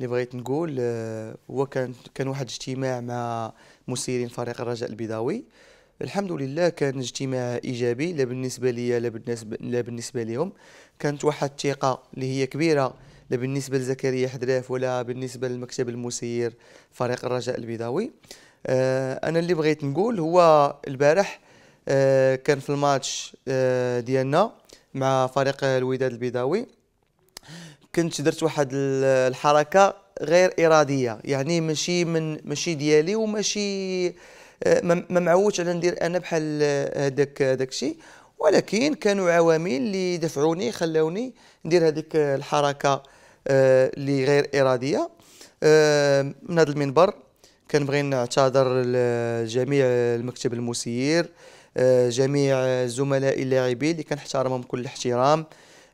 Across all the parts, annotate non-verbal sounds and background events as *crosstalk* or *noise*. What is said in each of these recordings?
اللي بغيت نقول آه، هو كان كان واحد اجتماع مع مسيرين فريق الرجاء البيضاوي الحمد لله كان اجتماع ايجابي لا بالنسبه ليا لا بالنسبه لا بالنسبه لهم كانت واحد الثقه اللي هي كبيره لا بالنسبه لزكريا حدراف ولا بالنسبه للمكتب المسير فريق الرجاء البيضاوي آه، انا اللي بغيت نقول هو البارح آه، كان في الماتش ديالنا مع فريق الوداد البيضاوي كنت درت واحد الحركه غير اراديه يعني ماشي من ماشي ديالي وماشي آه، ما معودش على ندير انا بحال هذاك داك الشيء ولكن كانوا عوامل اللي دفعوني خلاوني ندير هذيك الحركه آه، اللي غير اراديه آه، من هذا المنبر كنبغي نعتذر لجميع المكتب المسير جميع زملائي اللاعبين اللي كنحترمهم كل احترام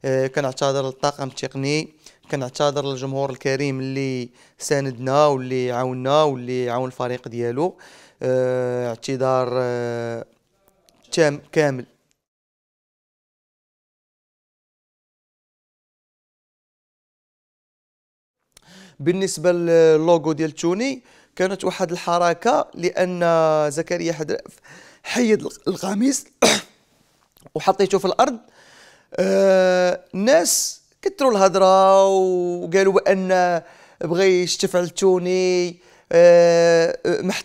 آه، كنعتذر للطاقم التقني كنعتذر للجمهور الكريم اللي ساندنا واللي عاوننا واللي عاون الفريق ديالو آه، اعتذار آه، تام كامل بالنسبه للوغو ديال توني كانت واحد الحركه لان زكريا حيد القميص *coughs* وحطيته في الارض آه ناس كثروا الهضره وقالوا بان بغى يشتف على التوني آه،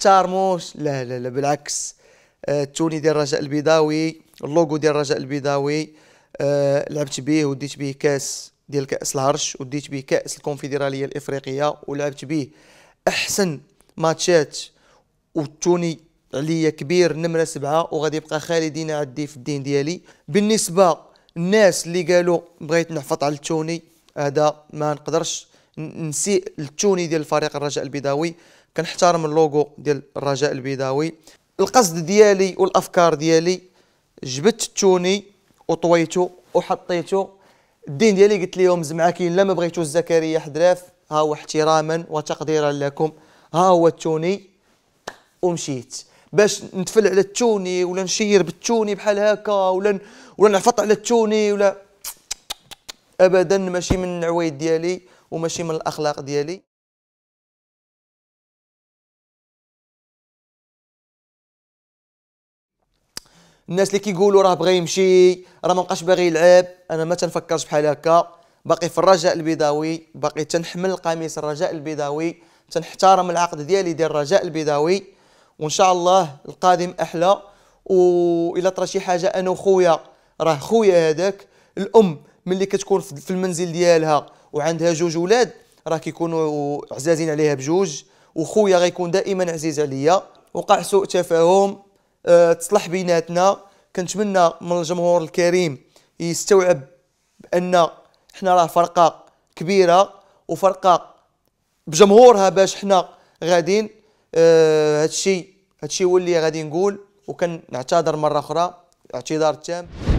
آه، لا لا لا بالعكس آه، التوني ديال الرجاء البيضاوي اللوغو ديال الرجاء البيضاوي لعبت به وديت به كاس ديال كاس العرش وديت به كاس الكونفدراليه الافريقيه ولعبت به احسن ماتشات والتوني عليا كبير نمره سبعه وغادي يبقى خالدين عندي في الدين ديالي بالنسبه الناس اللي قالوا بغيت نحفظ على التوني هذا ما نقدرش نسيء التوني ديال فريق الرجاء البيضاوي كنحترم اللوغو ديال الرجاء البيضاوي القصد ديالي والافكار ديالي جبت التوني وطويته وحطيته الدين ديالي قلت لهم زعما كاين لا ما بغيتوش زكريا حدراف ها هو احتراما وتقديرا لكم ها هو التوني ومشيت باش نتفل على التوني ولا نشير بالتوني بحال هكا ولا ولا نعفط على التوني ولا ابدا ماشي من العوايد ديالي وماشي من الاخلاق ديالي الناس اللي كيقولوا راه بغا يمشي راه ما بقاش باغي يلعب انا ما تنفكرش بحال هكا باقي في الرجاء البيضاوي باقي تنحمل قميص الرجاء البيضاوي تنحترم العقد ديالي ديال الرجاء البيضاوي وان شاء الله القادم احلى الى طرا شي حاجه انا وخويا راه خويا هذاك الام ملي كتكون في المنزل ديالها وعندها جوج ولاد راه كيكونوا عزازين عليها بجوج وخويا غيكون دائما عزيز عليا وقع سوء تفاهم أه تصلح بيناتنا كنتمنى من الجمهور الكريم يستوعب بان حنا راه فرقه كبيره وفرقه بجمهورها باش حنا غادين أه هادشي هادشي هو اللي غادي نقول وكنعتذر مره اخرى اعتذار تام